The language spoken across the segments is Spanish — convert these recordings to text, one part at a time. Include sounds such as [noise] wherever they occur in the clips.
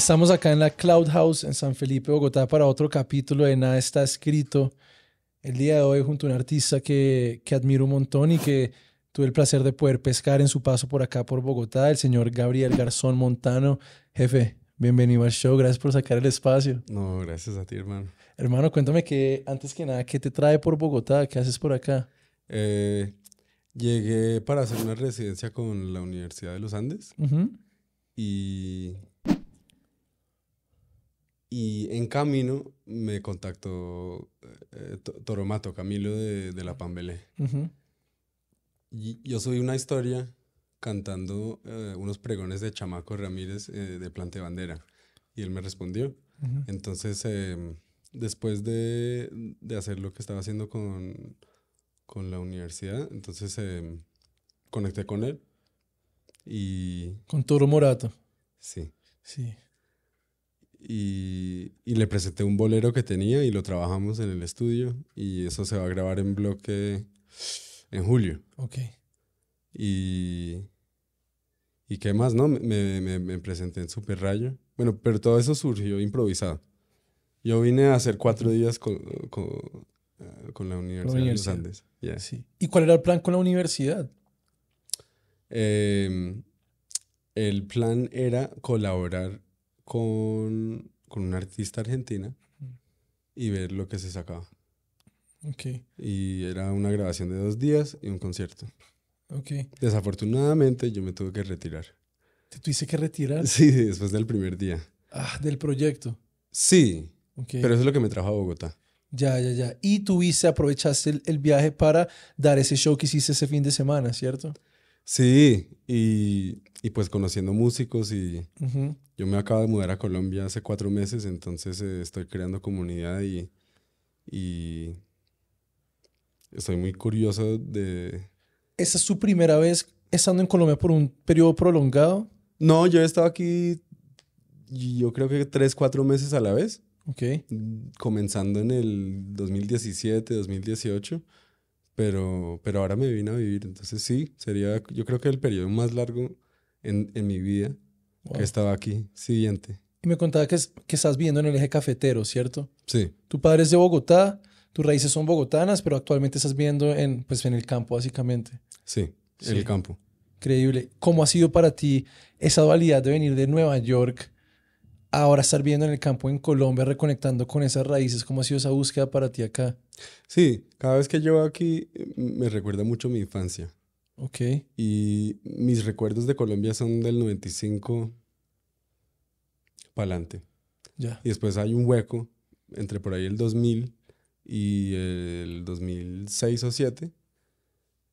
Estamos acá en la Cloud House en San Felipe, Bogotá, para otro capítulo de Nada está escrito. El día de hoy junto a un artista que, admiro un montón y que tuve el placer de poder pescar en su paso por acá, por Bogotá, el señor Gabriel Garzón Montano. Jefe, bienvenido al show, gracias por sacar el espacio. No, gracias a ti, hermano. Hermano, cuéntame que, antes que nada, ¿qué te trae por Bogotá? ¿Qué haces por acá? Eh, llegué para hacer una residencia con la Universidad de los Andes y y en camino me contactó eh, Toromato, Camilo de, la Pambelé. y yo soy una historia cantando eh, unos pregones de Chamaco Ramírez eh, de Plante Bandera. Y él me respondió. Entonces, em, después de, de, hacer lo que estaba haciendo con, con la universidad, entonces em, conecté con él. Y... Con Toro Morato. Sí. Sí. Y y le presenté un bolero que tenía y lo trabajamos en el estudio y eso se va a grabar en bloque en julio. Ok. Y, y qué más, ¿no? Me, presenté en Super Rayo. Bueno, pero todo eso surgió improvisado. Yo vine a hacer cuatro días eh, con, la Universidad, de los Andes. ¿Y cuál era el plan con la universidad? Em, el plan era colaborar con con una artista argentina y ver lo que se sacaba. Ok. Y era una grabación de dos días y un concierto. Ok. Desafortunadamente yo me tuve que retirar. ¿Te tuviste que retirar? Sí, después del primer día. Ah, del proyecto. Sí. Okay. Pero eso es lo que me trajo a Bogotá. Ya, ya, ya. Y tuviste, aprovechaste el, el, viaje para dar ese show que hiciste ese fin de semana, ¿cierto? Sí, y y pues conociendo músicos y yo me acabo de mudar a Colombia hace cuatro meses, entonces eh, estoy creando comunidad y, y estoy muy curioso de... ¿Esa es su primera vez estando en Colombia por un periodo prolongado? No, yo he estado aquí yo creo que tres, cuatro meses a la vez. Ok. Comenzando en el 2017, 2018. Pero, pero ahora me vine a vivir, entonces sí, sería yo creo que el periodo más largo en, en mi vida que estaba aquí, siguiente. Y me contaba que, que estás viendo en el eje cafetero, ¿cierto? Sí. Tu padre es de Bogotá, tus raíces son bogotanas, pero actualmente estás viendo en, pues, en el campo, básicamente. Sí, en el campo. Increíble. ¿Cómo ha sido para ti esa dualidad de venir de Nueva York ahora estar viendo en el campo en Colombia, reconectando con esas raíces? ¿Cómo ha sido esa búsqueda para ti acá? Sí, cada vez que llevo aquí eh, me recuerda mucho mi infancia. Y mis recuerdos de Colombia son del 95 para adelante. Ya. Y después hay un hueco entre por ahí el 2000 y el 2006 o 2007.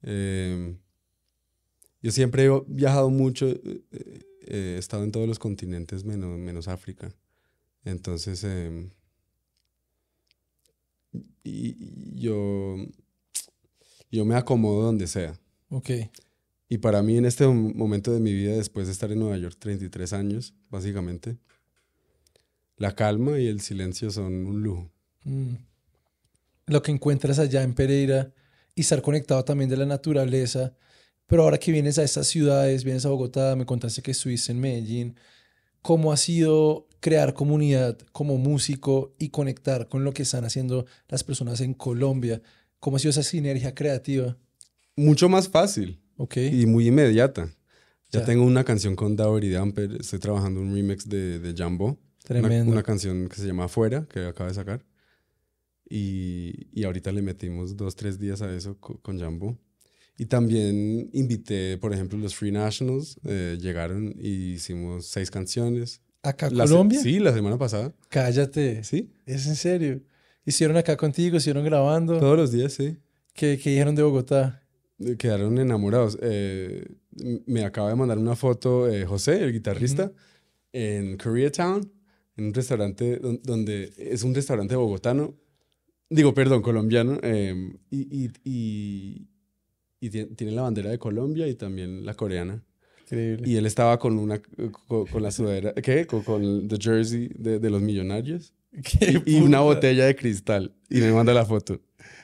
Em, yo siempre he viajado mucho, eh, eh, he estado en todos los continentes menos, África. Entonces, em, y yo, yo me acomodo donde sea. Ok. Y para mí en este momento de mi vida, después de estar en Nueva York 33 años, básicamente, la calma y el silencio son un lujo. Mm. Lo que encuentras allá en Pereira y estar conectado también de la naturaleza, pero ahora que vienes a estas ciudades, vienes a Bogotá, me contaste que estuviste en Medellín, ¿cómo ha sido crear comunidad como músico y conectar con lo que están haciendo las personas en Colombia? ¿Cómo ha sido esa sinergia creativa? mucho más fácil okay. y muy inmediata. Ya, tengo una canción con Dauer y Damper, estoy trabajando un remix de, de Jambo. Tremendo. Una, canción que se llama Afuera, que acaba de sacar. Y, y, ahorita le metimos dos, tres días a eso con, Jumbo. Y también invité, por ejemplo, los Free Nationals, eh, llegaron y e hicimos seis canciones. ¿Acá en Colombia? Sí, la semana pasada. Cállate. ¿Sí? ¿Es en serio? ¿Hicieron acá contigo? ¿Hicieron grabando? Todos los días, sí. Que que dijeron de Bogotá? Eh, quedaron enamorados. Eh, me acaba de mandar una foto eh, José, el guitarrista, en Koreatown, en un restaurante donde, es un restaurante bogotano, digo, perdón, colombiano, em, y, y, tiene la bandera de Colombia y también la coreana. Increíble. Y él estaba con una con, la sudadera, ¿qué? Con, con the jersey de, de los millonarios. [laughs] Y una botella de cristal. Y me manda la foto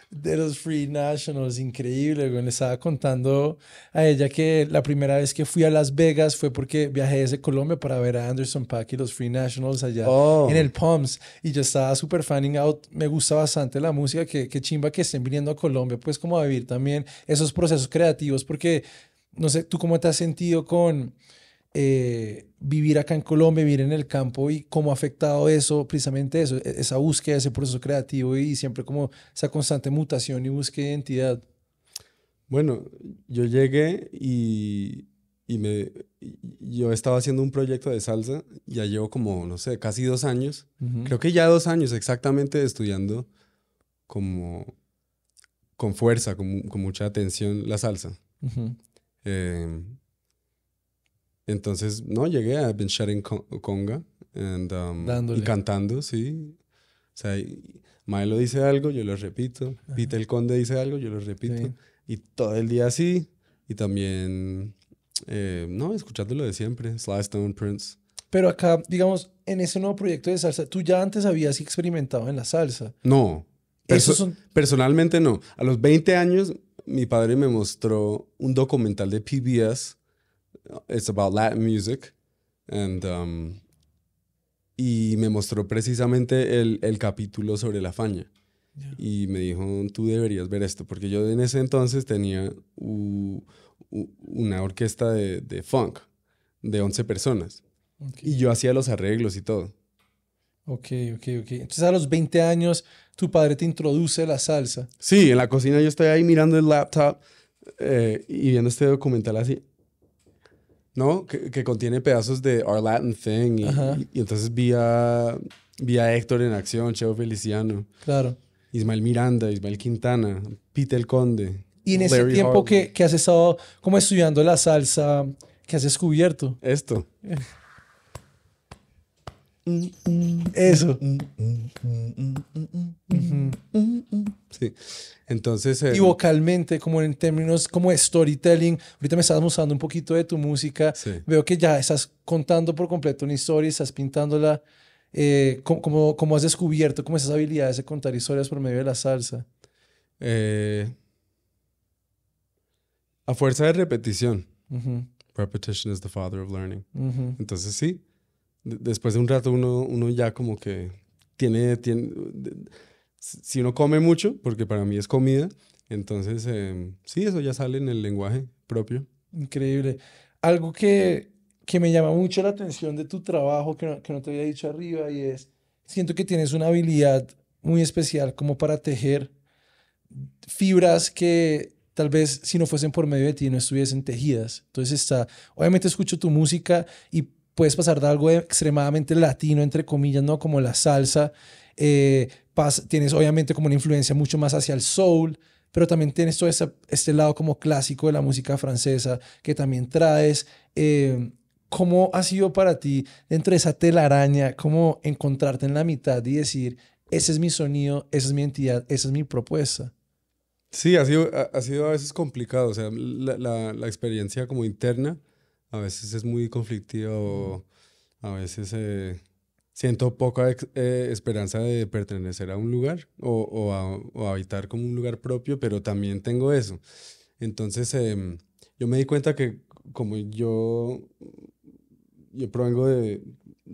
de los Free Nationals, increíble, güey. Le estaba contando a ella que la primera vez que fui a Las Vegas fue porque viajé desde Colombia para ver a Anderson pack y los Free Nationals allá oh. en el Palms. Y yo estaba súper fanning out. Me gusta bastante la música. Qué, qué chimba que estén viniendo a Colombia, pues como a vivir también esos procesos creativos, porque no sé, ¿tú cómo te has sentido con eh, vivir acá en Colombia, vivir en el campo y cómo ha afectado eso, precisamente eso, e-, esa búsqueda, ese proceso creativo y siempre como esa constante mutación y búsqueda de identidad? Bueno, yo llegué y, y me, yo estaba haciendo un proyecto de salsa, ya llevo como, no sé, casi dos años, creo que ya dos años exactamente estudiando como con fuerza, con, mucha atención la salsa. eh, entonces, no, llegué a Ben en Conga and, um, y cantando, sí. O sea, Milo dice algo, yo lo repito. Ajá. el Conde dice algo, yo lo repito. Y todo el día así. Y también, eh, no, escuchándolo de siempre, Sly Stone Prince. Pero acá, digamos, en ese nuevo proyecto de salsa, tú ya antes habías experimentado en la salsa. No. eso son... Personalmente no. A los 20 años, mi padre me mostró un documental de PBS It's about Latin music. And, um, y me mostró precisamente el, el capítulo sobre la faña. Y me dijo, tú deberías ver esto, porque yo en ese entonces tenía una orquesta de, de, funk de 11 personas. Y yo hacía los arreglos y todo. Ok, ok, ok. Entonces a los 20 años tu padre te introduce la salsa. Sí, en la cocina yo estoy ahí mirando el laptop eh, y viendo este documental así. ¿no? Que, contiene pedazos de Our Latin Thing. Y, entonces vi a, Héctor en acción, Cheo Feliciano. Claro. Ismael Miranda, Ismael Quintana, Pete el Conde. Y en ese tiempo que, que, has estado como estudiando la salsa, ¿qué has descubierto? Esto. [laughs] Eso. Sí. Entonces. Eh, y vocalmente, como en términos como storytelling, ahorita me estás mostrando un poquito de tu música. Veo que ya estás contando por completo una historia, estás pintándola. Eh, como ¿cómo, has descubierto como esas habilidades de contar historias por medio de la salsa? Eh, a fuerza de repetición. Repetition is the father of learning. Entonces, sí después de un rato uno, uno ya como que tiene, tiene, si uno come mucho, porque para mí es comida, entonces em, sí, eso ya sale en el lenguaje propio. Increíble. Algo que, que me llama mucho la atención de tu trabajo, que no, que no te había dicho arriba, y es, siento que tienes una habilidad muy especial como para tejer fibras que tal vez si no fuesen por medio de ti no estuviesen tejidas. Entonces está, obviamente escucho tu música y puedes pasar de algo extremadamente latino, entre comillas, ¿no? Como la salsa, eh, tienes obviamente como una influencia mucho más hacia el soul, pero también tienes todo este lado como clásico de la música francesa que también traes. Em, ¿Cómo ha sido para ti dentro de esa telaraña, cómo encontrarte en la mitad y decir, ese es mi sonido, esa es mi entidad, esa es mi propuesta? Sí, ha sido, ha, sido a veces complicado, o sea, la experiencia como interna a veces es muy conflictivo, a veces eh, siento poca eh, esperanza de pertenecer a un lugar o, o, a, o, habitar como un lugar propio, pero también tengo eso. Entonces, em, yo me di cuenta que como yo, yo provengo de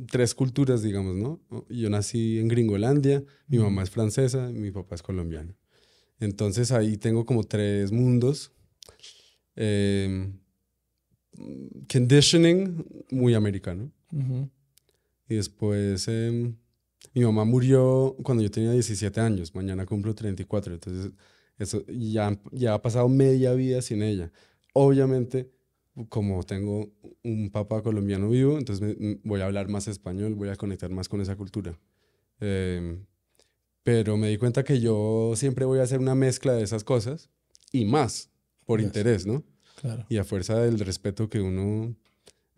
tres culturas, digamos, ¿no? Yo nací en Gringolandia, mi mamá es francesa, mi papá es colombiano. Entonces ahí tengo como tres mundos. Eh, conditioning muy americano. Y después em, mi mamá murió cuando yo tenía 17 años, mañana cumplo 34, entonces eso ya, ya ha pasado media vida sin ella. Obviamente, como tengo un papá colombiano vivo, entonces voy a hablar más español, voy a conectar más con esa cultura. Em, pero me di cuenta que yo siempre voy a hacer una mezcla de esas cosas y más por interés, ¿no? Y a fuerza del respeto que uno,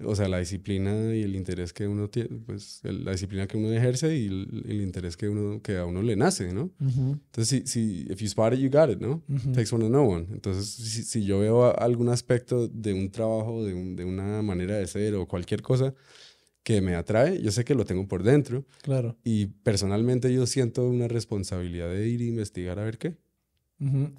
o sea, la disciplina y el interés que uno tiene, pues la disciplina que uno ejerce y el, interés que, uno, que a uno le nace, ¿no? Entonces, si, si, if you spot it, you got it, ¿no? Takes one to know one. Entonces, si, si yo veo algún aspecto de un trabajo, de, de una manera de ser o cualquier cosa, que me atrae, yo sé que lo tengo por dentro. Claro. Y personalmente yo siento una responsabilidad de ir a investigar a ver qué.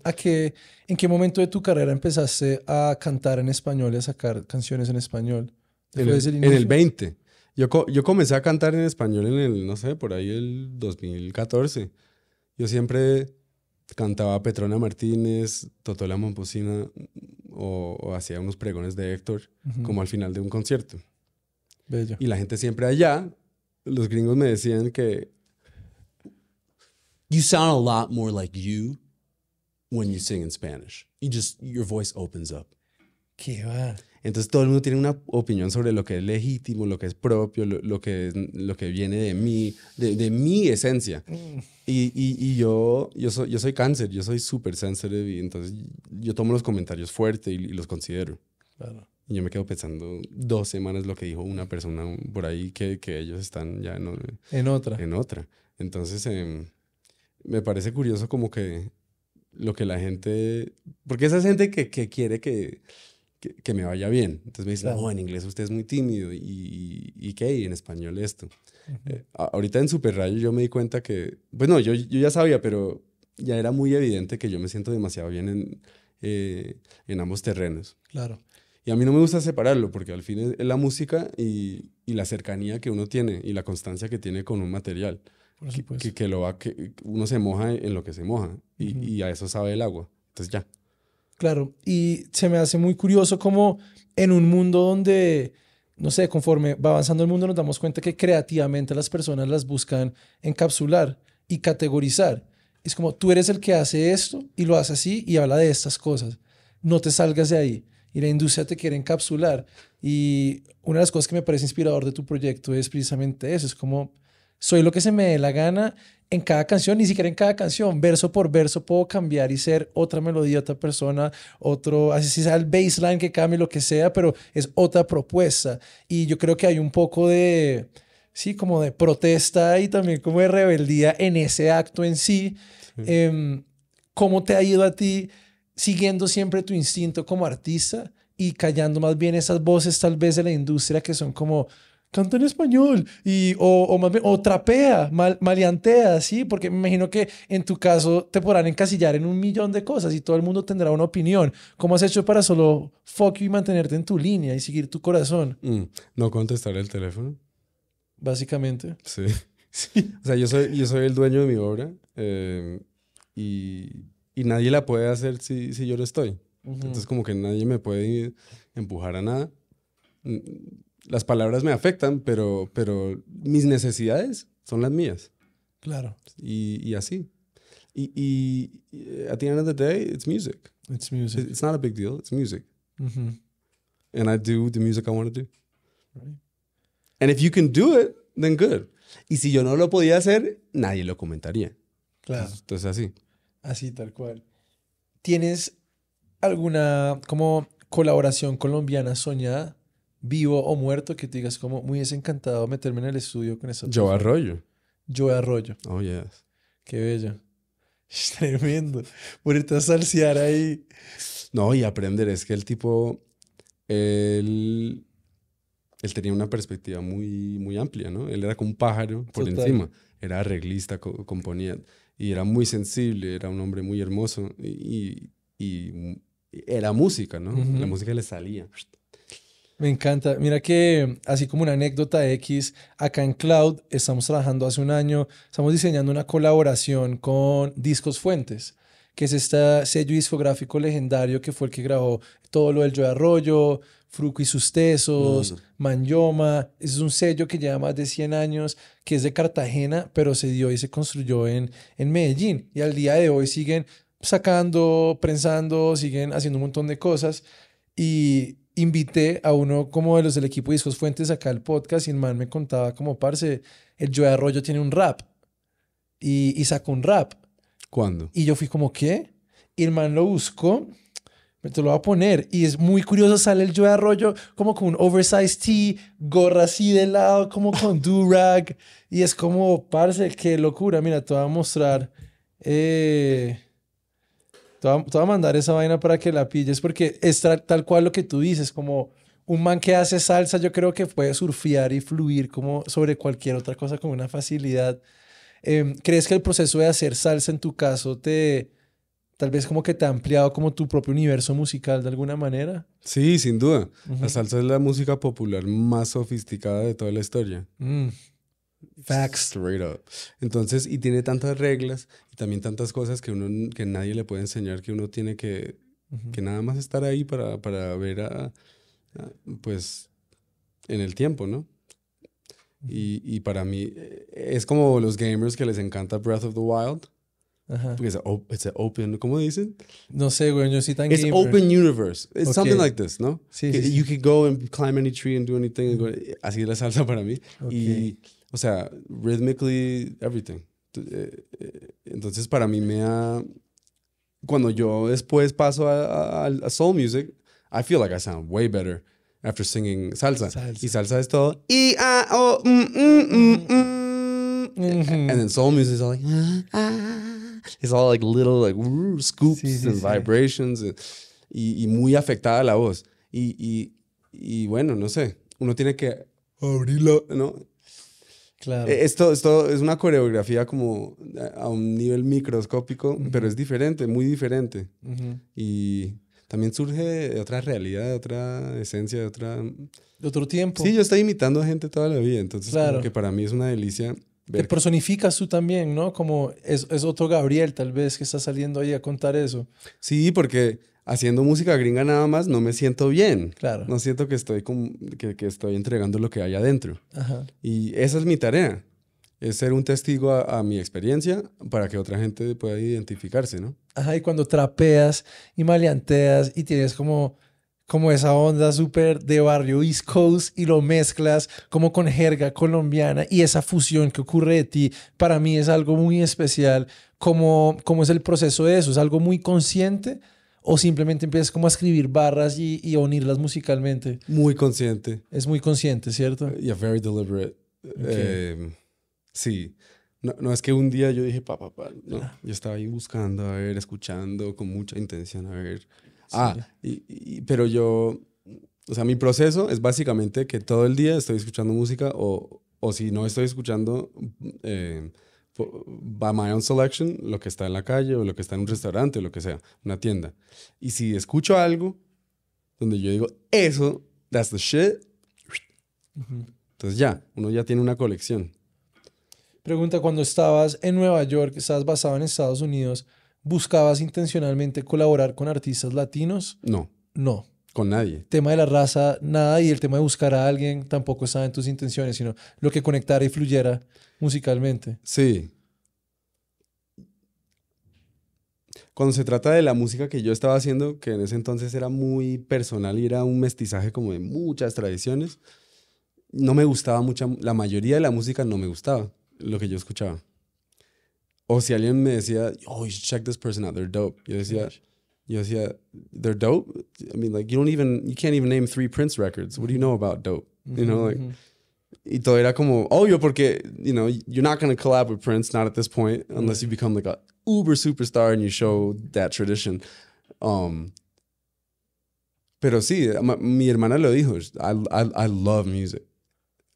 ¿A qué, ¿En qué momento de tu carrera empezaste a cantar en español y a sacar canciones en español? En el, 20. Yo, yo comencé a cantar en español en el, no sé, por ahí el 2014. Yo siempre cantaba Petrona Martínez, Totola Momposina o, o hacía unos pregones de Héctor como al final de un concierto. Y la gente siempre allá, los gringos me decían que... You sound a lot more like you when you sing in Spanish. y just, your voice opens up. ¿Qué va? Entonces todo el mundo tiene una opinión sobre lo que es legítimo, lo que es propio, lo, que, es, lo que viene de mí, de, mi esencia. Mm. Y, yo, yo, soy, yo soy cáncer, yo soy súper sensitive y entonces yo tomo los comentarios fuerte y, los considero. Y yo me quedo pensando dos semanas lo que dijo una persona por ahí que, ellos están ya en, en, otra. En otra. Entonces em, me parece curioso como que lo que la gente, porque esa gente que, quiere que, que, me vaya bien. Entonces me dicen, no, en inglés usted es muy tímido y, y, qué, y en español esto. Eh, ahorita en Super Rayo yo me di cuenta que, Bueno, pues yo, ya sabía, pero ya era muy evidente que yo me siento demasiado bien en, eh, en ambos terrenos. Claro. Y a mí no me gusta separarlo, porque al fin es la música y, y, la cercanía que uno tiene y la constancia que tiene con un material. Pues. Que, lo va, que uno se moja en lo que se moja y, a eso sabe el agua. Entonces ya. Claro, y se me hace muy curioso como en un mundo donde, no sé, conforme va avanzando el mundo nos damos cuenta que creativamente las personas las buscan encapsular y categorizar. Es como tú eres el que hace esto y lo hace así y habla de estas cosas. No te salgas de ahí. Y la industria te quiere encapsular. Y una de las cosas que me parece inspirador de tu proyecto es precisamente eso, es como soy lo que se me dé la gana en cada canción, ni siquiera en cada canción, verso por verso puedo cambiar y ser otra melodía, otra persona, otro, así sea el baseline que cambie, lo que sea, pero es otra propuesta. Y yo creo que hay un poco de, sí, como de protesta y también como de rebeldía en ese acto en sí. Em, ¿Cómo te ha ido a ti siguiendo siempre tu instinto como artista y callando más bien esas voces tal vez de la industria que son como canta en español y, o, o, más bien, o trapea, maleantea, ¿sí? Porque me imagino que en tu caso te podrán encasillar en un millón de cosas y todo el mundo tendrá una opinión. ¿Cómo has hecho para solo fuck you y mantenerte en tu línea y seguir tu corazón? Mm, no contestar el teléfono. Básicamente. Sí. [laughs] O sea, yo soy, yo soy el dueño de mi obra eh, y, y, nadie la puede hacer si, si yo lo estoy. Entonces como que nadie me puede empujar a nada las palabras me afectan, pero, pero mis necesidades son las mías. Claro. Y, y así. Y, y, y, at the end of the day, it's music. It's music. It's not a big deal. It's music. Mm And I do the music I want to do. Right. And if you can do it, then good. Y si yo no lo podía hacer, nadie lo comentaría. Claro. Entonces, entonces así. Así, tal cual. ¿Tienes alguna como colaboración colombiana soñada? vivo o muerto que te digas como muy desencantado meterme en el estudio con eso. Yo Arroyo. Yo Arroyo. Oh, yes. Qué bello. [laughs] tremendo. Bonita salsear ahí. No, y aprender. Es que el tipo, él, él tenía una perspectiva muy, muy amplia, ¿no? Él era como un pájaro por encima. Era arreglista, componía. Y era muy sensible, era un hombre muy hermoso. Y, era música, ¿no? La música le salía me encanta. Mira que, así como una anécdota X, acá en Cloud estamos trabajando hace un año, estamos diseñando una colaboración con Discos Fuentes, que es este sello discográfico legendario que fue el que grabó todo lo del Yo de Arroyo, Fruco y sus Tesos, Es un sello que lleva más de 100 años, que es de Cartagena, pero se dio y se construyó en, en Medellín. Y al día de hoy siguen sacando, prensando, siguen haciendo un montón de cosas. Y invité a uno como de los del equipo Discos Fuentes acá al podcast y el man me contaba como, parce, el Joe Arroyo tiene un rap y, sacó un rap. ¿Cuándo? Y yo fui como, ¿qué? Y el man lo buscó, me te lo va a poner y es muy curioso, sale el Joe Arroyo como con un oversized tee, gorra así de lado, como con [laughs] durag y es como, parce, qué locura, mira, te voy a mostrar... Eh, te voy, a, mandar esa vaina para que la pilles, porque es tal cual lo que tú dices, como un man que hace salsa, yo creo que puede surfear y fluir como sobre cualquier otra cosa con una facilidad. Em, ¿Crees que el proceso de hacer salsa en tu caso te, tal vez como que te ha ampliado como tu propio universo musical de alguna manera? Sí, sin duda. La salsa es la música popular más sofisticada de toda la historia. Mm. Facts. Straight up. Entonces, y tiene tantas reglas también tantas cosas que, uno, que nadie le puede enseñar, que uno tiene que, que nada más estar ahí para, para ver a, pues, en el tiempo, ¿no? Y, y, para mí eh, es como los gamers que les encanta Breath of the Wild. Porque oh, es open, ¿cómo dicen? No sé, güey, yo sí tan It's gamer. open universe. It's okay. something like this, ¿no? Sí, sí, You sí. could go and climb any tree and do anything. Así es la salsa para mí. Y, o sea, rhythmically everything. Eh, eh, entonces para mí me ha... Cuando yo después paso a, soul music, I feel like I sound way better after singing salsa. Y salsa es todo. Y, e, ah, oh, mm, mm, mm, mm. Mm-hmm. And then soul music is all like, ah, ah. It's all like little like scoops and vibrations. y, y, muy afectada la voz. Y, y, y bueno, no sé. Uno tiene que Abrirlo, ¿no? Eh, esto, esto es una coreografía como a un nivel microscópico, pero es diferente, muy diferente. Y también surge de otra realidad, de otra esencia, de otra... De otro tiempo. Sí, yo estoy imitando a gente toda la vida, entonces claro. que para mí es una delicia. Te personificas tú también, ¿no? Como es, es otro Gabriel tal vez que está saliendo ahí a contar eso. Sí, porque haciendo música gringa nada más no me siento bien. Claro. No siento que estoy, que, estoy entregando lo que hay adentro. Ajá. Y esa es mi tarea. Es ser un testigo a, mi experiencia para que otra gente pueda identificarse, ¿no? Ajá, y cuando trapeas y maleanteas y tienes como, como esa onda súper de barrio East Coast y lo mezclas como con jerga colombiana y esa fusión que ocurre de ti, para mí es algo muy especial. como cómo es el proceso de eso? ¿Es algo muy consciente? o simplemente empiezas como a escribir barras y, a unirlas musicalmente. Muy consciente. Es muy consciente, ¿cierto? Uh, yeah, very deliberate. Eh, sí. No, es que un día yo dije, papá, papá, pa, no. Ah. Yo estaba ahí buscando, a ver, escuchando con mucha intención, a ver. Ah, pero yo, o sea, mi proceso es básicamente que todo el día estoy escuchando música o, o si no estoy escuchando... Eh, by my own selection, lo que está en la calle o lo que está en un restaurante o lo que sea, una tienda. Y si escucho algo donde yo digo, eso, that's the shit, entonces ya, uno ya tiene una colección. Pregunta, cuando estabas en Nueva York, estabas basado en Estados Unidos, ¿buscabas intencionalmente colaborar con artistas latinos? No. No. Con nadie. Tema de la raza, nada, y el tema de buscar a alguien tampoco estaba en tus intenciones, sino lo que conectara y fluyera musicalmente. Sí. Cuando se trata de la música que yo estaba haciendo, que en ese entonces era muy personal y era un mestizaje como de muchas tradiciones, no me gustaba mucha, la mayoría de la música no me gustaba lo que yo escuchaba. O si alguien me decía, oh, check this person out, they're dope. Yo decía, yo decía, they're dope. I mean, like you don't even, you can't even name three Prince records. What do you know about dope? You know, like y todo era como obvio porque you know you're not going to collab with Prince not at this point unless you become like a uber superstar and you show that tradition um pero sí mi hermana lo dijo I, I, love music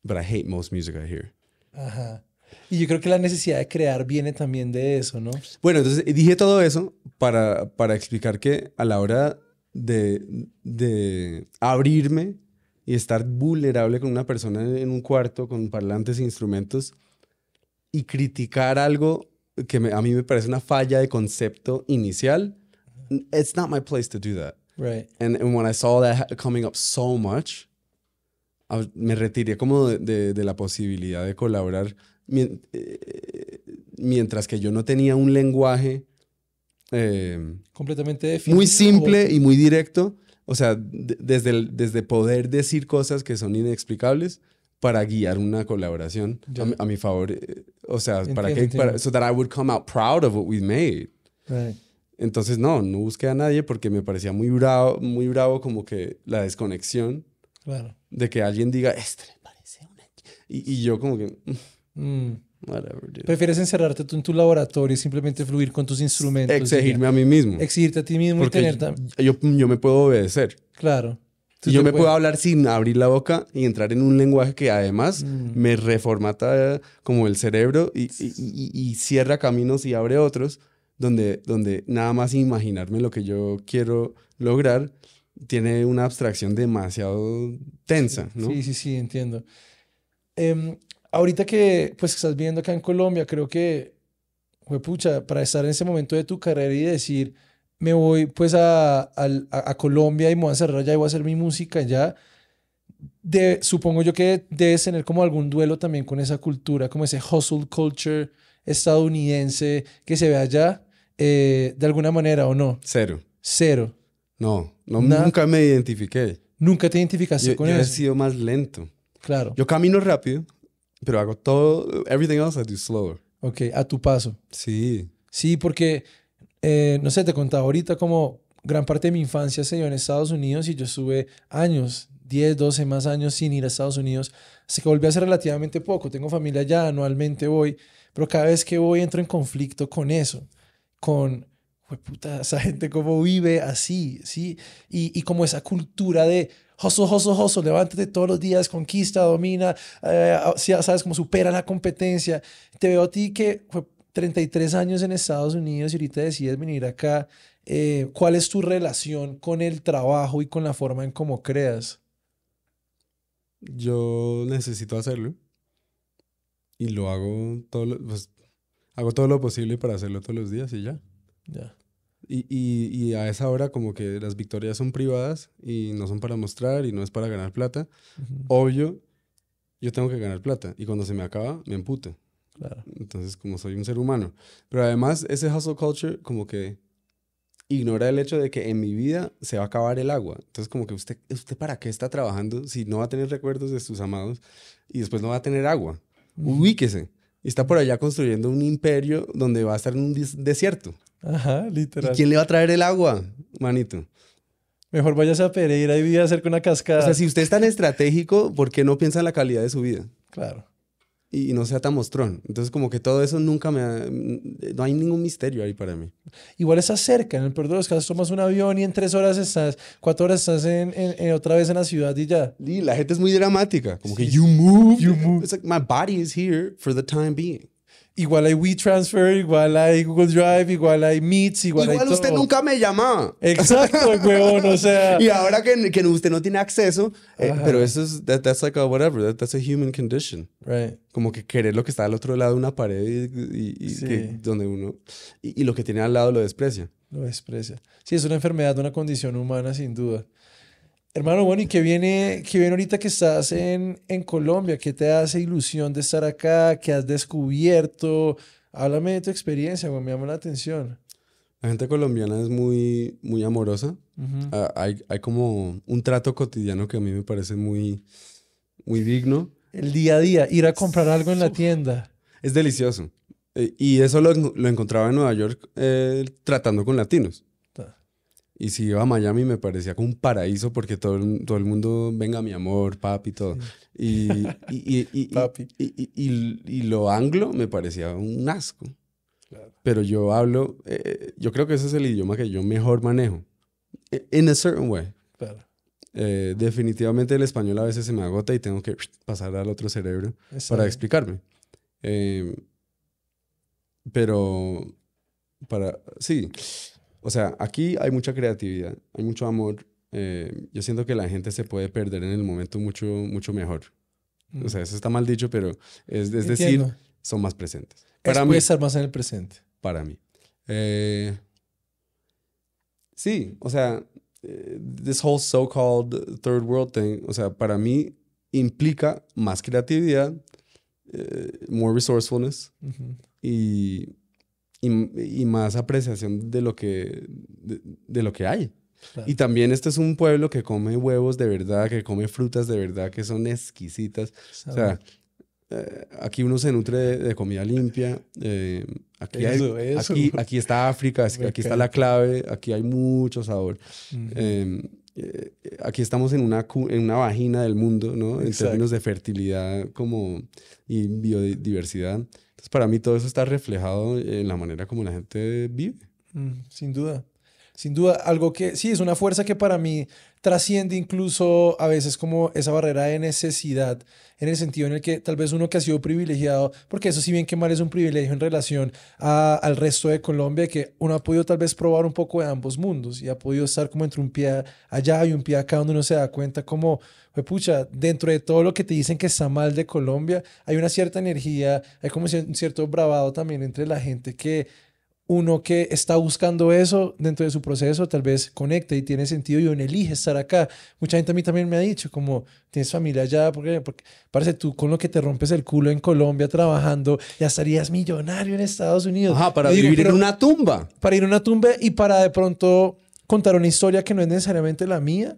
but I hate most music I hear ajá y yo creo que la necesidad de crear viene también de eso no bueno entonces dije todo eso para para explicar que a la hora de de abrirme y estar vulnerable con una persona en un cuarto con parlantes e instrumentos y criticar algo que a mí me parece una falla de concepto inicial, it's not my place to do that. Right. And, and when I saw that coming up so much, me retiré como de, la posibilidad de colaborar eh, mientras que yo no tenía un lenguaje eh, completamente Muy simple y muy directo o sea, desde, desde poder decir cosas que son inexplicables para guiar una colaboración a, mi, favor. Eh, o sea, para que so that I would come out proud of what we made. Entonces no, no busqué a nadie porque me parecía muy bravo, muy bravo como que la desconexión de que alguien diga este me parece una y, y yo como que mm. Prefieres encerrarte tú en tu laboratorio y simplemente fluir con tus instrumentos. Exigirme a mí mismo. Exigirte a ti mismo y tener también. Yo, me puedo obedecer. Claro. yo me puedo hablar sin abrir la boca y entrar en un lenguaje que además mm. me reformata eh, como el cerebro y, cierra caminos y abre otros, donde, donde nada más imaginarme lo que yo quiero lograr tiene una abstracción demasiado tensa, ¿no? Sí, sí, sí, entiendo. Eh, ahorita que pues estás viendo acá en Colombia, creo que, fue pucha, para estar en ese momento de tu carrera y decir, me voy pues a, a, Colombia y me voy a cerrar allá y voy a hacer mi música ya, de, supongo yo que debes tener como algún duelo también con esa cultura, como ese hustle culture estadounidense que se ve allá, eh, de alguna manera o no. Cero. Cero. No, no nunca me identifiqué. Nunca te identificaste con eso. Yo he sido más lento. Claro. Yo camino rápido. Pero hago todo, everything else I do slower. Ok, a tu paso. Sí. Sí, porque, eh, no sé, te contaba ahorita como gran parte de mi infancia se dio en Estados Unidos y yo estuve años, 10, 12 más años sin ir a Estados Unidos, así que volví a hacer relativamente poco. Tengo familia allá, anualmente voy, pero cada vez que voy entro en conflicto con eso, con, puta, [laughs] esa gente cómo vive así, ¿sí? y como esa cultura de ¡Joso, joso, joso! levántate todos los días, conquista, domina, eh, ah, sabes cómo supera la competencia. Te veo a ti que fue 33 años en Estados Unidos y ahorita decides venir acá. Eh, ¿Cuál es tu relación con el trabajo y con la forma en cómo creas? Yo necesito hacerlo y lo hago todo, lo, pues, hago todo lo posible para hacerlo todos los días y ya. Ya. Y, a esa hora como que las victorias son privadas y no son para mostrar y no es para ganar plata. Obvio, yo tengo que ganar plata y cuando se me acaba, me emputa. Entonces, como soy un ser humano. Pero además, ese hustle culture como que ignora el hecho de que en mi vida se va a acabar el agua. Entonces, como que usted, ¿usted para qué está trabajando si no va a tener recuerdos de sus amados y después no va a tener agua? Uh y Está por allá construyendo un imperio donde va a estar en un desierto. Ajá, literal. ¿Y quién le va a traer el agua, manito? Mejor vayas a Pereira y vive cerca de una cascada. O sea, si usted es tan estratégico, ¿por qué no piensa en la calidad de su vida? Claro. Y, no sea tan mostrón. Entonces, como que todo eso nunca me... Ha, no hay ningún misterio ahí para mí. Igual es cerca. En el peor de los casos, tomas un avión y en tres horas estás... Cuatro horas estás en, en, otra vez en la ciudad y ya. Y la gente es muy dramática. Como que, you move. You [laughs] move. It's like, my body is here for the time being. Igual hay WeTransfer, igual hay Google Drive, igual hay Meets, igual, igual usted nunca me llama Exacto, [laughs] huevón, o sea. Y ahora que, que usted no tiene acceso, eh, pero eso es, that's like a whatever, that's a human condition. Right. Como que querer lo que está al otro lado de una pared y, donde uno, y, y lo que tiene al lado lo desprecia. Lo desprecia. Sí, es una enfermedad, una condición humana sin duda. Hermano, bueno, ¿y qué viene, viene ahorita que estás en, en Colombia? ¿Qué te hace ilusión de estar acá? ¿Qué has descubierto? Háblame de tu experiencia, bueno, me llama la atención. La gente colombiana es muy, muy amorosa. Ah, hay, como un trato cotidiano que a mí me parece muy, muy digno. El día a día, ir a comprar algo en la tienda. Es delicioso. Eh, y eso lo, encontraba en Nueva York eh, tratando con latinos. Y si iba a Miami me parecía como un paraíso porque todo el, todo el mundo, venga mi amor, papi, todo. Y, y, y, lo anglo me parecía un asco. Pero yo hablo, eh, yo creo que ese es el idioma que yo mejor manejo. E, in a certain way. Eh, definitivamente el español a veces se me agota y tengo que pasar al otro cerebro para explicarme. Eh, pero, para, sí. O sea, aquí hay mucha creatividad, hay mucho amor. Eh, yo siento que la gente se puede perder en el momento mucho, mucho mejor. Mm. O sea, eso está mal dicho, pero es, decir, son más presentes. Para es, mí, estar más en el presente. Para mí. Eh, sí, o sea, eh, this whole so-called third world thing, o sea, para mí implica más creatividad, more resourcefulness y y, más apreciación de lo que, de, lo que hay. Y también este es un pueblo que come huevos de verdad, que come frutas de verdad, que son exquisitas. O sea, eh, aquí uno se nutre de, comida limpia. Eh, aquí, Aquí, está África, aquí está la clave, aquí hay mucho sabor. Em, eh, aquí estamos en una, en una vagina del mundo, ¿no? En términos de fertilidad como, y biodiversidad. Para mí todo eso está reflejado en la manera como la gente vive. Mm, sin duda sin duda algo que sí es una fuerza que para mí trasciende incluso a veces como esa barrera de necesidad, en el sentido en el que tal vez uno que ha sido privilegiado, porque eso si bien que mal es un privilegio en relación al resto de Colombia, que uno ha podido tal vez probar un poco de ambos mundos y ha podido estar como entre un pie allá y un pie acá, donde uno se da cuenta como, pucha, dentro de todo lo que te dicen que está mal de Colombia, hay una cierta energía, hay como un cierto bravado también entre la gente que uno que está buscando eso dentro de su proceso, tal vez conecte y tiene sentido y uno elige estar acá. Mucha gente a mí también me ha dicho, como, tienes familia allá, porque, porque parece tú con lo que te rompes el culo en Colombia trabajando, ya estarías millonario en Estados Unidos. Ajá, para vivir en una tumba. Para ir a una tumba y para de pronto contar una historia que no es necesariamente la mía.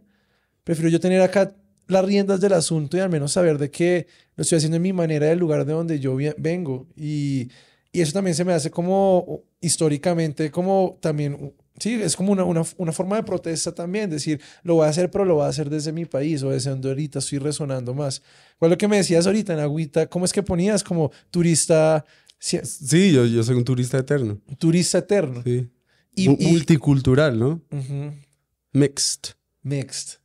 Prefiero yo tener acá las riendas del asunto y al menos saber de qué lo estoy haciendo en mi manera del lugar de donde yo vengo. Y, y eso también se me hace como históricamente como también, sí, es como una, una, forma de protesta también, decir, lo voy a hacer, pero lo voy a hacer desde mi país o desde donde ahorita estoy resonando más. ¿Cuál lo que me decías ahorita en Agüita? ¿Cómo es que ponías como turista? Sí, sí yo, soy un turista eterno. Turista eterno. Sí. Y, multicultural, ¿no? Mixed. Mixed.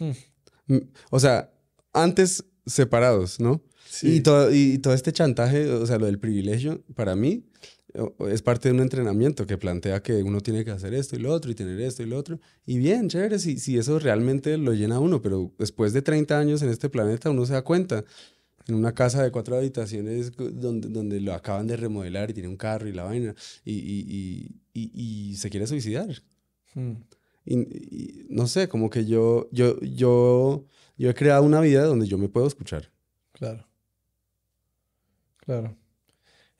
Hmm. O sea, antes separados, ¿no? Y, todo, y todo este chantaje, o sea, lo del privilegio, para mí, es parte de un entrenamiento que plantea que uno tiene que hacer esto y lo otro y tener esto y lo otro. Y bien, chévere, si, si eso realmente lo llena a uno, pero después de 30 años en este planeta uno se da cuenta. En una casa de cuatro habitaciones donde, donde lo acaban de remodelar y tiene un carro y la vaina y, y, y, y se quiere suicidar. Hmm. Y, no sé, como que yo, yo, yo, yo he creado una vida donde yo me puedo escuchar. Claro. Claro.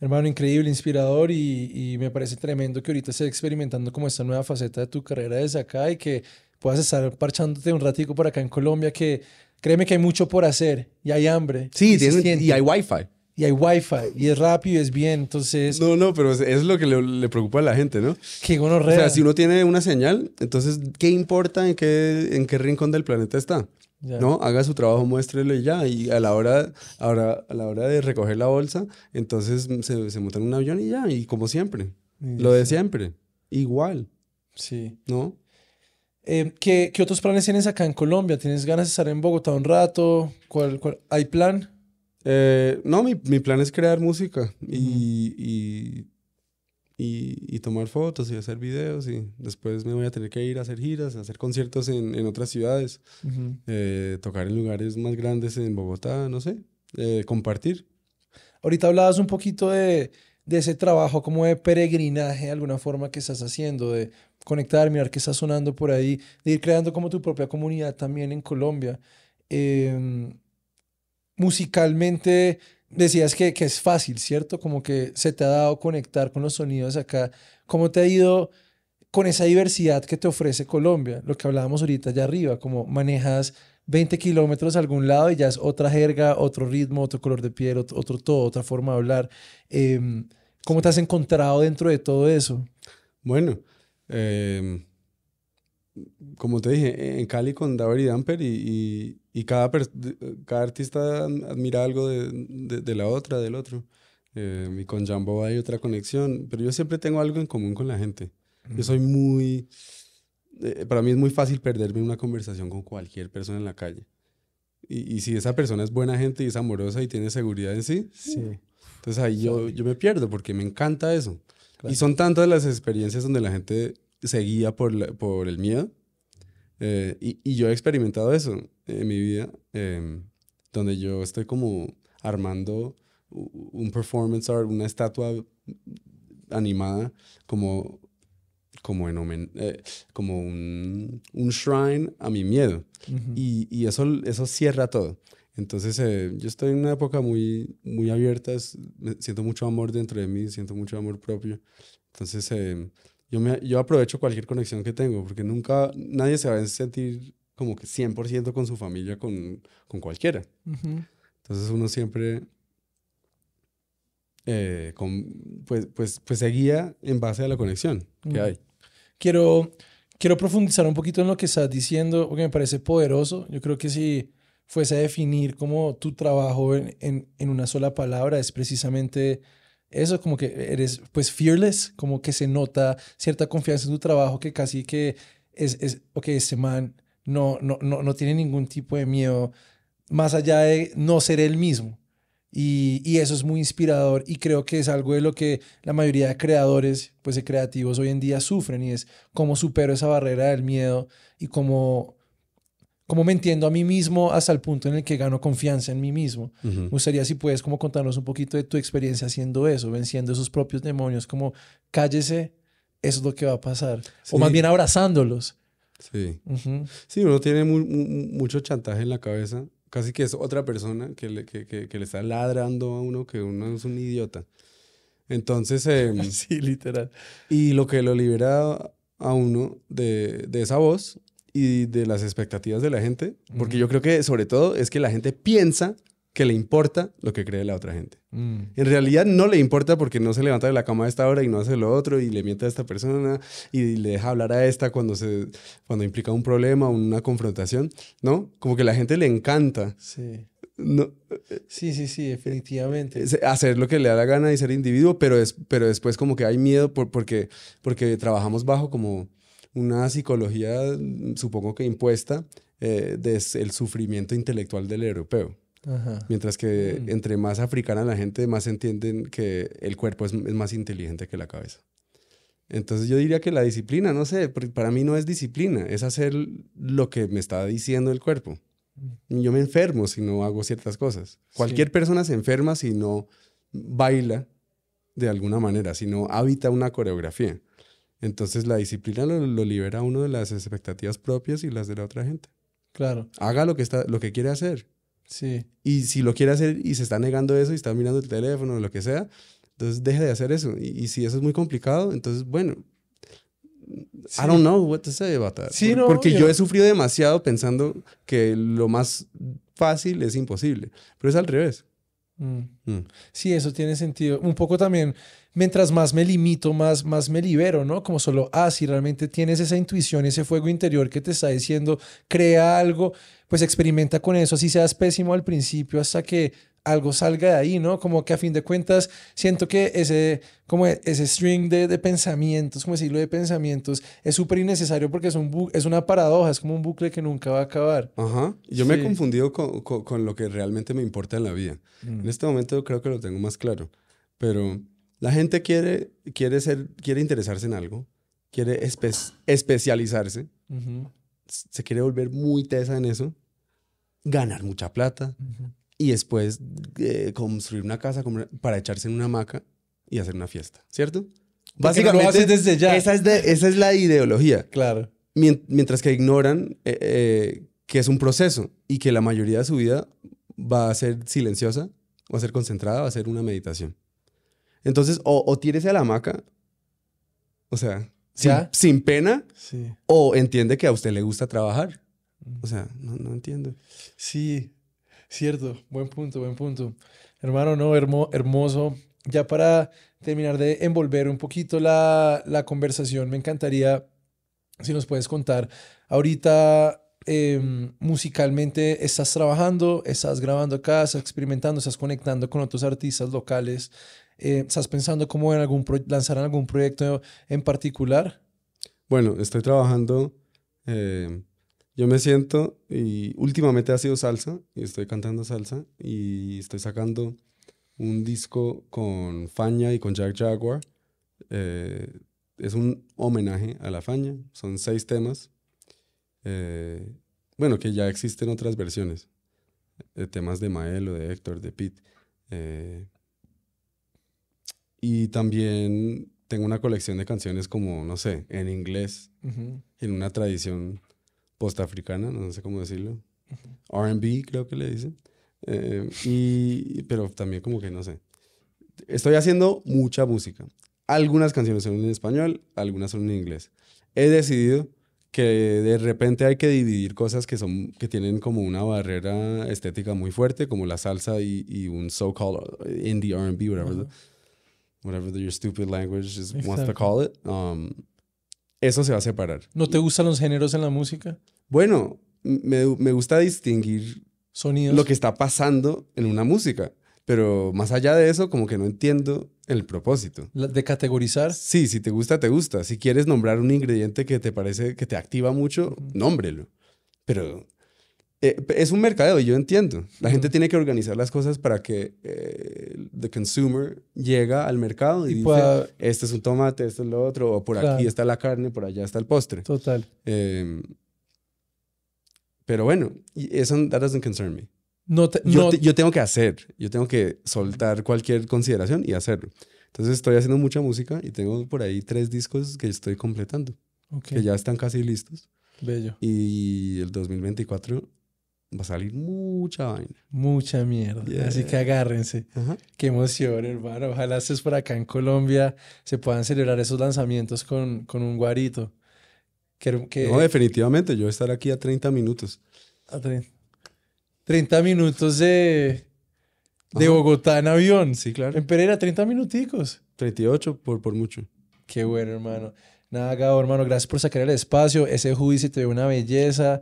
Hermano, increíble, inspirador y, me parece tremendo que ahorita estés experimentando como esta nueva faceta de tu carrera desde acá y que puedas estar parchándote un ratico por acá en Colombia, que créeme que hay mucho por hacer y hay hambre. Sí, y, hay y hay wifi y hay wifi y es rápido y es bien, entonces... No, no, pero es, lo que le, preocupa a la gente, ¿no? Que uno O sea, si uno tiene una señal, entonces, ¿qué importa en qué, en qué rincón del planeta está? ¿no? Haga su trabajo, muéstrelo ya. Y a la hora, ahora, a la hora de recoger la bolsa, entonces se, se en un avión y ya. Y como siempre, lo de siempre, igual. Sí. ¿No? Em, ¿qué, ¿qué, otros planes tienes acá en Colombia? ¿Tienes ganas de estar en Bogotá un rato? ¿Cuál, cuál? ¿Hay plan? Eh, no, mi, plan es crear música y, y, tomar fotos y hacer videos y después me voy a tener que ir a hacer giras, a hacer conciertos en, otras ciudades, eh, tocar en lugares más grandes en Bogotá, no sé, eh, compartir. Ahorita hablabas un poquito de, de, ese trabajo como de peregrinaje, de alguna forma que estás haciendo, de conectar, mirar qué está sonando por ahí, de ir creando como tu propia comunidad también en Colombia. Eh, musicalmente decías que, es fácil, ¿cierto? Como que se te ha dado conectar con los sonidos acá. ¿Cómo te ha ido con esa diversidad que te ofrece Colombia? Lo que hablábamos ahorita allá arriba, como manejas 20 kilómetros a algún lado y ya es otra jerga, otro ritmo, otro color de piel, otro, todo, otra forma de hablar. Em, ¿Cómo te has encontrado dentro de todo eso? Bueno, em, como te dije, e, en Cali con Daver y Damper y, cada, cada artista admira algo de, la otra, del otro. Eh, y con Jambo hay otra conexión, pero yo siempre tengo algo en común con la gente. Yo soy muy... Eh, para mí es muy fácil perderme en una conversación con cualquier persona en la calle. Y, si esa persona es buena gente y es amorosa y tiene seguridad en sí, sí. entonces ahí yo, yo me pierdo porque me encanta eso. Y son tantas las experiencias donde la gente seguía por, por el miedo. Eh, y, y, yo he experimentado eso en mi vida, em, donde yo estoy como armando un performance art, una estatua animada, como, como, en eh, como un, un, shrine a mi miedo. Y, y eso, eso cierra todo. Entonces, eh, yo estoy en una época muy, muy abierta, siento mucho amor dentro de mí, siento mucho amor propio. Entonces, em, yo, me, aprovecho cualquier conexión que tengo, porque nunca, nadie se va a sentir como que 100% con su familia, con, con cualquiera. Entonces uno siempre eh, con, pues, pues, pues se guía en base a la conexión que hay. Quiero, quiero profundizar un poquito en lo que estás diciendo, porque me parece poderoso. Yo creo que si fuese a definir como tu trabajo en, en una sola palabra, es precisamente eso como que eres pues fearless, como que se nota cierta confianza en tu trabajo que casi que es, es ok, este man no, no, no, tiene ningún tipo de miedo más allá de no ser él mismo. Y, y, eso es muy inspirador y creo que es algo de lo que la mayoría de creadores, pues de creativos hoy en día sufren y es cómo supero esa barrera del miedo y cómo como me entiendo a mí mismo hasta el punto en el que gano confianza en mí mismo. Me gustaría si puedes como contarnos un poquito de tu experiencia haciendo eso, venciendo esos propios demonios, como cállese, eso es lo que va a pasar. O más bien abrazándolos. Sí. Sí, uno tiene mucho chantaje en la cabeza. Casi que es otra persona que le, le está ladrando a uno que uno es un idiota. Entonces... Em, [laughs] sí, literal. Y lo que lo libera a uno de, de esa voz y de las expectativas de la gente, porque yo creo que sobre todo es que la gente piensa que le importa lo que cree la otra gente. Mm. En realidad no le importa porque no se levanta de la cama a esta hora y no hace lo otro y le miente a esta persona y le deja hablar a esta cuando, se, cuando implica un problema, una confrontación, ¿no? Como que la gente le encanta. Sí. No, sí, sí, sí, definitivamente. Eh, hacer lo que le da la gana y ser individuo, pero, es, pero después como que hay miedo por, porque, porque trabajamos bajo como una psicología, mm, supongo que impuesta, desde eh, del sufrimiento intelectual del europeo. Mientras que mm. entre más africana la gente, más entienden que el cuerpo es, más inteligente que la cabeza. Entonces yo diría que la disciplina, no sé, para mí no es disciplina, es hacer lo que me está diciendo el cuerpo. Mm. Yo me enfermo si no hago ciertas cosas. Cualquier persona se enferma si no baila de alguna manera, si no habita una coreografía. Entonces la disciplina lo, libera uno de las expectativas propias y las de la otra gente. Claro. Haga lo que, está, lo que quiere hacer. Sí. Y si lo quiere hacer y se está negando eso y está mirando el teléfono o lo que sea, entonces deje de hacer eso. Y, si eso es muy complicado, entonces, bueno, I don't know what to say about that. Sí, no, porque yo he sufrido demasiado pensando que lo más fácil es imposible. Pero es al revés. Mm. Mm. Sí, eso tiene sentido. Un poco también, mientras más me limito, más, más me libero, ¿no? Como solo, ah, si realmente tienes esa intuición, ese fuego interior que te está diciendo, crea algo, pues experimenta con eso, así seas pésimo al principio, hasta que algo salga de ahí, ¿no? Como que a fin de cuentas siento que ese, como ese string de, de pensamientos, como decirlo de pensamientos, es súper innecesario porque es, un es una paradoja, es como un bucle que nunca va a acabar. Ajá. Yo me he confundido con, lo que realmente me importa en la vida. Mm. En este momento creo que lo tengo más claro, pero la gente quiere, quiere, ser, quiere interesarse en algo, quiere especializarse, se quiere volver muy tesa en eso, ganar mucha plata y después eh, construir una casa para echarse en una hamaca y hacer una fiesta, ¿cierto? Básicamente, desde ya. Esa, es esa es la ideología. Claro. Mientras que ignoran eh, eh, que es un proceso y que la mayoría de su vida va a ser silenciosa, va a ser concentrada, va a ser una meditación. Entonces, o, o tírese a la hamaca, o sea, sin, sin, pena, o entiende que a usted le gusta trabajar. O sea, no, no entiendo. Sí, Cierto, buen punto, buen punto. Hermano, no, hermoso. Ya para terminar de envolver un poquito la, conversación, me encantaría si nos puedes contar ahorita em, musicalmente estás trabajando, estás grabando acá, estás experimentando, estás conectando con otros artistas locales, eh, estás pensando cómo en algún lanzar algún proyecto en particular. Bueno, estoy trabajando em, yo me siento y últimamente ha sido salsa y estoy cantando salsa y estoy sacando un disco con Faña y con Jack Jaguar. Eh, es un homenaje a la Faña, son seis temas. Eh, bueno, que ya existen otras versiones, de eh, temas de Maelo, de Héctor, de Pete. y también tengo una colección de canciones como, no sé, en inglés, en una tradición postafricana, no sé cómo decirlo. RB, creo que le dicen. Eh, y, pero también como que no sé. Estoy haciendo mucha música. Algunas canciones son en español, algunas son en inglés. He decidido que de repente hay que dividir cosas que, son, que tienen como una barrera estética muy fuerte, como la salsa y, un so-called indie RB, whatever, whatever your stupid language wants to call it. Um, eso se va a separar. ¿No te gustan los géneros en la música? Bueno, me, gusta distinguir sonidos. Lo que está pasando en una música. Pero más allá de eso, como que no entiendo el propósito. ¿De categorizar? Sí, si te gusta, te gusta. Si quieres nombrar un ingrediente que te parece que te activa mucho, nómbrelo. Pero eh, es un mercadeo y yo entiendo. La gente tiene que organizar las cosas para que el eh, the consumer llega al mercado y, diga este es un tomate, esto es lo otro, o por aquí está la carne, por allá está el postre. Total. Em, pero bueno, eso that concern me. No yo, yo tengo que hacer, yo tengo que soltar cualquier consideración y hacerlo. Entonces estoy haciendo mucha música y tengo por ahí tres discos que estoy completando, que ya están casi listos. Bello. Y el 2024 va a salir mucha vaina. Mucha mierda. Así que agárrense. Qué emoción, hermano. Ojalá estés por acá en Colombia, se puedan celebrar esos lanzamientos con, con un guarito. No, definitivamente, yo voy a estar aquí a 30 minutos. A 30, 30 minutos de, de Bogotá en avión. Sí, claro. En Pereira, 30 minuticos. 38 por, por mucho. Qué bueno, hermano. Nada, Gabo, hermano, gracias por sacar el espacio. Ese juicio te ve una belleza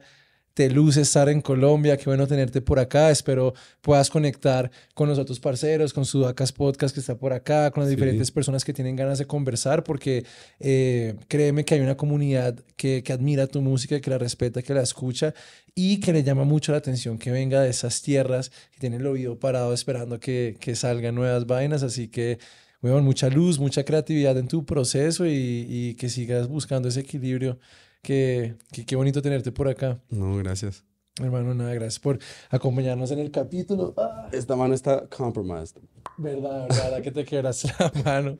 te luce estar en Colombia, qué bueno tenerte por acá, espero puedas conectar con los otros parceros, con Sudacas Podcast que está por acá, con las diferentes personas que tienen ganas de conversar, porque eh, créeme que hay una comunidad que, admira tu música, que la respeta, que la escucha y que le llama mucho la atención que venga de esas tierras, que tiene el oído parado esperando que, salgan nuevas vainas, así que... Bueno, mucha luz, mucha creatividad en tu proceso y que sigas buscando ese equilibrio que qué bonito tenerte por acá. No, gracias. Hermano, nada, gracias por acompañarnos en el capítulo. Ah, esta mano está compromised. Verdad, verdad, que te quebras [laughs] la mano.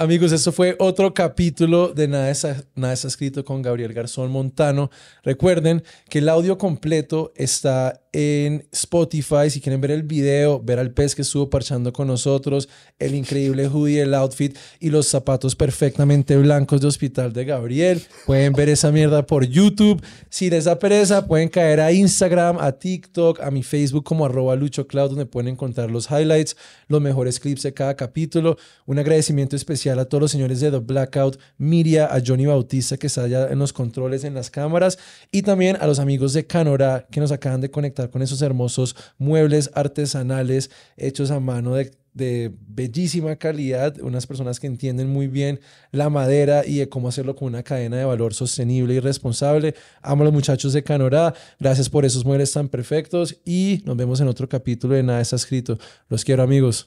amigos, esto fue otro capítulo de Nada está, Nada escrito con Gabriel Garzón Montano. Recuerden que el audio completo está en Spotify si quieren ver el video, ver al pez que estuvo parchando con nosotros, el increíble hoodie, el outfit y los zapatos perfectamente blancos de Hospital de Gabriel. Pueden ver esa mierda por YouTube. Si les da pereza, pueden caer a Instagram, a TikTok, a mi Facebook como arroba luchocloud, donde pueden encontrar los highlights, los mejores clips de cada capítulo. Un agradecimiento especial a todos los señores de The Blackout, Miria, a Johnny Bautista que está allá en los controles, en las cámaras, y también a los amigos de Canora que nos acaban de conectar con esos hermosos muebles artesanales hechos a mano de, de bellísima calidad, unas personas que entienden muy bien la madera y de cómo hacerlo con una cadena de valor sostenible y responsable. Amo a los muchachos de Canorá, gracias por esos muebles tan perfectos y nos vemos en otro capítulo de Nada está escrito. Los quiero amigos.